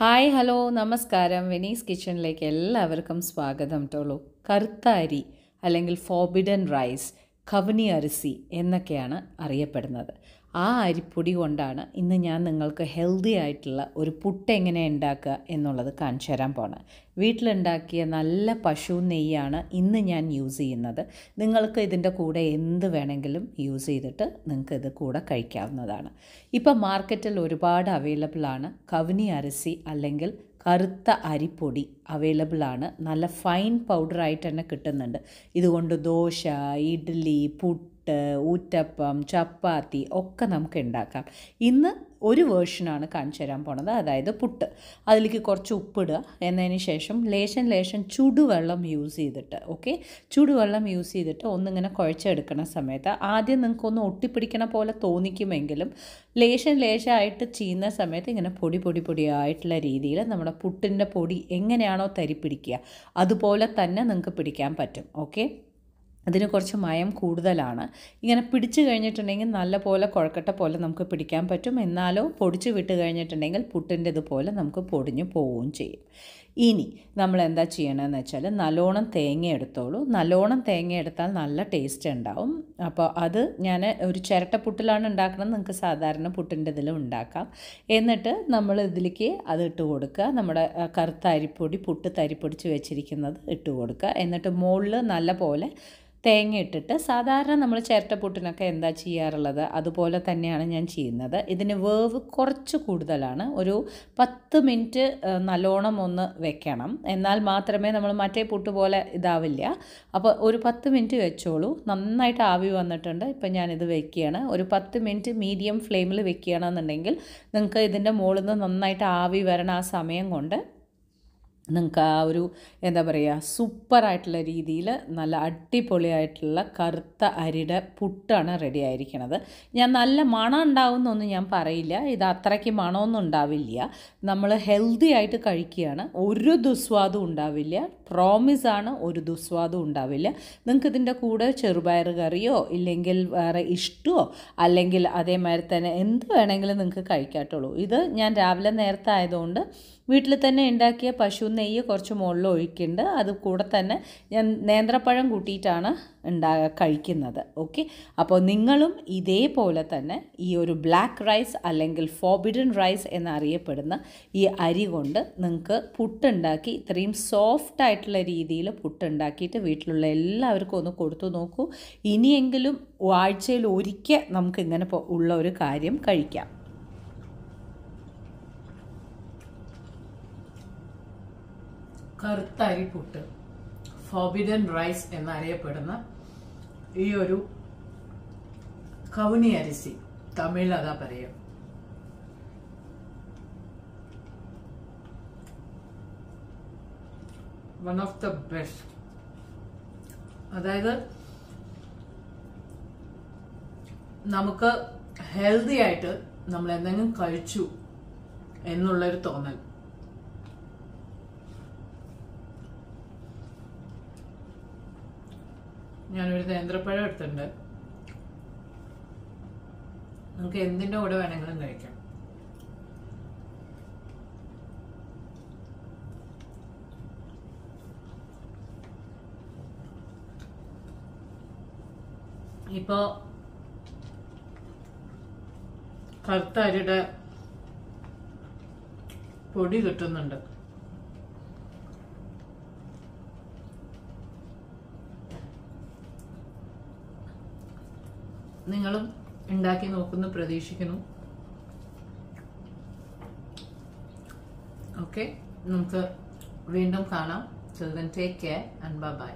hi hello നമസ്കാരം Venice കിച്ചണിലേക്ക് എല്ലാവർക്കും സ്വാഗതം ടോളൂ കർക്കാരി അല്ലെങ്കിൽ ഫോബിഡൻ റൈസ് കവനി അരിസി എന്നൊക്കെയാണ് അറിയപ്പെടുന്നത് ആ അരിപ്പൊടി കൊണ്ടാണ് ഇന്ന് ഞാൻ നിങ്ങൾക്ക് ഹെൽത്തി ആയിട്ടുള്ള ഒരു പുട്ട് എങ്ങനെ ഉണ്ടാക്കുക എന്നുള്ളത് കാണിച്ചു തരാൻ പോണ് വീട്ടിലുണ്ടാക്കിയ നല്ല പശു നെയ്യാണ് ഇന്ന് ഞാൻ യൂസ് ചെയ്യുന്നത് നിങ്ങൾക്ക് ഇതിൻ്റെ കൂടെ എന്ത് വേണമെങ്കിലും യൂസ് ചെയ്തിട്ട് നിങ്ങൾക്ക് ഇത് കൂടെ കഴിക്കാവുന്നതാണ് ഇപ്പം മാർക്കറ്റിൽ ഒരുപാട് അവൈലബിൾ ആണ് കവനി അരിസി അല്ലെങ്കിൽ കറുത്ത അരിപ്പൊടി അവൈലബിൾ ആണ് നല്ല ഫൈൻ പൗഡറായിട്ട് തന്നെ കിട്ടുന്നുണ്ട് ഇതുകൊണ്ട് ദോശ ഇഡ്ഡലി പുട്ട് പുട്ട് ഊറ്റപ്പം ചപ്പാത്തി ഒക്കെ നമുക്ക് ഉണ്ടാക്കാം ഇന്ന് ഒരു വേർഷനാണ് കാണിച്ചു തരാൻ പോണത് അതായത് പുട്ട് അതിലേക്ക് കുറച്ച് ഉപ്പിടുക എന്നതിന് ശേഷം ലേശം ലേശം ചുടുവെള്ളം യൂസ് ചെയ്തിട്ട് ഓക്കെ ചുടുവെള്ളം യൂസ് ചെയ്തിട്ട് ഒന്നിങ്ങനെ കുഴച്ചെടുക്കുന്ന സമയത്ത് ആദ്യം നിങ്ങൾക്കൊന്ന് ഒട്ടിപ്പിടിക്കണ പോലെ തോന്നിക്കുമെങ്കിലും ലേശം ലേശമായിട്ട് ചെയ്യുന്ന സമയത്ത് ഇങ്ങനെ പൊടി പൊടി പൊടിയായിട്ടുള്ള രീതിയിൽ നമ്മുടെ പുട്ടിൻ്റെ പൊടി എങ്ങനെയാണോ തരി പിടിക്കുക അതുപോലെ തന്നെ നിങ്ങൾക്ക് പിടിക്കാൻ പറ്റും ഓക്കെ അതിന് കുറച്ച് മയം കൂടുതലാണ് ഇങ്ങനെ പിടിച്ചു കഴിഞ്ഞിട്ടുണ്ടെങ്കിൽ നല്ലപോലെ കുഴക്കട്ട പോലെ നമുക്ക് പിടിക്കാൻ പറ്റും എന്നാലോ പൊടിച്ചു വിട്ട് കഴിഞ്ഞിട്ടുണ്ടെങ്കിൽ ഇതുപോലെ നമുക്ക് പൊടിഞ്ഞു പോവുകയും ചെയ്യും ഇനി നമ്മൾ എന്താ ചെയ്യണമെന്ന് വെച്ചാൽ നല്ലോണം തേങ്ങ എടുത്തോളൂ നല്ലോണം തേങ്ങ എടുത്താൽ നല്ല ടേസ്റ്റ് ഉണ്ടാവും അപ്പോൾ അത് ഞാൻ ഒരു ചിരട്ട പുട്ടിലാണ് ഉണ്ടാക്കുന്നത് നിങ്ങൾക്ക് സാധാരണ പുട്ടിൻ്റെ ഇതിലും ഉണ്ടാക്കാം എന്നിട്ട് നമ്മൾ ഇതിലേക്ക് അത് ഇട്ട് കൊടുക്കുക നമ്മുടെ കറുത്ത അരിപ്പൊടി പുട്ട് തരിപ്പൊടിച്ച് വെച്ചിരിക്കുന്നത് ഇട്ട് കൊടുക്കുക എന്നിട്ട് മുകളിൽ നല്ല പോലെ തേങ്ങ ഇട്ടിട്ട് സാധാരണ നമ്മൾ ചിരട്ടപ്പൂട്ടിനൊക്കെ എന്താ ചെയ്യാറുള്ളത് അതുപോലെ തന്നെയാണ് ഞാൻ ചെയ്യുന്നത് ഇതിന് വേവ് കുറച്ച് കൂടുതലാണ് ഒരു പത്ത് മിനിറ്റ് നല്ലോണം ഒന്ന് വെക്കണം എന്നാൽ മാത്രമേ നമ്മൾ മറ്റേ പുട്ട് പോലെ ഇതാവില്ല അപ്പോൾ ഒരു പത്ത് മിനിറ്റ് വെച്ചോളൂ നന്നായിട്ട് ആവി വന്നിട്ടുണ്ട് ഇപ്പം ഞാനിത് വെക്കുകയാണ് ഒരു പത്ത് മിനിറ്റ് മീഡിയം ഫ്ലെയിമിൽ വെക്കുകയാണെന്നുണ്ടെങ്കിൽ നിങ്ങൾക്ക് ഇതിൻ്റെ മുകളിൽ നിന്ന് നന്നായിട്ട് ആവി വരണ ആ സമയം കൊണ്ട് നിങ്ങൾക്ക് ആ ഒരു എന്താ പറയുക സൂപ്പറായിട്ടുള്ള രീതിയിൽ നല്ല അടിപൊളിയായിട്ടുള്ള കറുത്ത അരിയുടെ പുട്ടാണ് റെഡി ആയിരിക്കണത് ഞാൻ നല്ല മണം ഉണ്ടാവുമെന്നൊന്നും ഞാൻ പറയില്ല ഇത് അത്രയ്ക്ക് മണമൊന്നും ഉണ്ടാവില്ല നമ്മൾ ഹെൽത്തി ആയിട്ട് കഴിക്കുകയാണ് ഒരു ദുസ്വാദും ഉണ്ടാവില്ല പ്രോമിസാണ് ഒരു ദുസ്വാദും ഉണ്ടാവില്ല നിങ്ങൾക്ക് ഇതിൻ്റെ കൂടെ ചെറുപയർ കറിയോ ഇല്ലെങ്കിൽ വേറെ ഇഷ്ടമോ അല്ലെങ്കിൽ അതേമാതിരി തന്നെ എന്ത് വേണമെങ്കിലും നിങ്ങൾക്ക് കഴിക്കാട്ടുള്ളൂ ഇത് ഞാൻ രാവിലെ നേരത്തെ ആയതുകൊണ്ട് വീട്ടിൽ തന്നെ ഉണ്ടാക്കിയ പശു നെയ്യ് കുറച്ച് മുകളിൽ ഒഴിക്കുന്നുണ്ട് അത് കൂടെ തന്നെ ഞാൻ നേന്ത്രപ്പഴം കൂട്ടിയിട്ടാണ് ഉണ്ടാ കഴിക്കുന്നത് ഓക്കെ അപ്പോൾ നിങ്ങളും ഇതേപോലെ തന്നെ ഈ ഒരു ബ്ലാക്ക് റൈസ് അല്ലെങ്കിൽ ഫോബിഡൻ റൈസ് എന്നറിയപ്പെടുന്ന ഈ അരി കൊണ്ട് നിങ്ങൾക്ക് പുട്ടുണ്ടാക്കി ഇത്രയും സോഫ്റ്റ് ആയിട്ടുള്ള രീതിയിൽ പുട്ടുണ്ടാക്കിയിട്ട് വീട്ടിലുള്ള എല്ലാവർക്കും ഒന്ന് കൊടുത്തു നോക്കൂ ഇനിയെങ്കിലും ആഴ്ചയിൽ ഒരിക്കൽ നമുക്ക് ഉള്ള ഒരു കാര്യം കഴിക്കാം കറുത്ത അരിപ്പുട്ട് ഫോബിഡൻ റൈസ് എന്നറിയപ്പെടുന്ന ഈ ഒരു കൗനി അരിസി തമിഴ് അതാ പറയാം വൺ ഓഫ് ദ ബെസ്റ്റ് അതായത് നമുക്ക് ഹെൽത്തി ആയിട്ട് നമ്മൾ എന്തെങ്കിലും കഴിച്ചു എന്നുള്ളൊരു തോന്നൽ ഞാനൊരു തേന്ത്രപ്പഴം എടുത്തിട്ടുണ്ട് നമുക്ക് എന്തിന്റെ കൂടെ വേണമെങ്കിലും കഴിക്കാം ഇപ്പോ കറുത്ത അരിയുടെ പൊടി കിട്ടുന്നുണ്ട് നിങ്ങളും ഉണ്ടാക്കി നോക്കുന്ന പ്രതീക്ഷിക്കുന്നു ഓക്കെ നമുക്ക് വീണ്ടും കാണാം children take care and bye by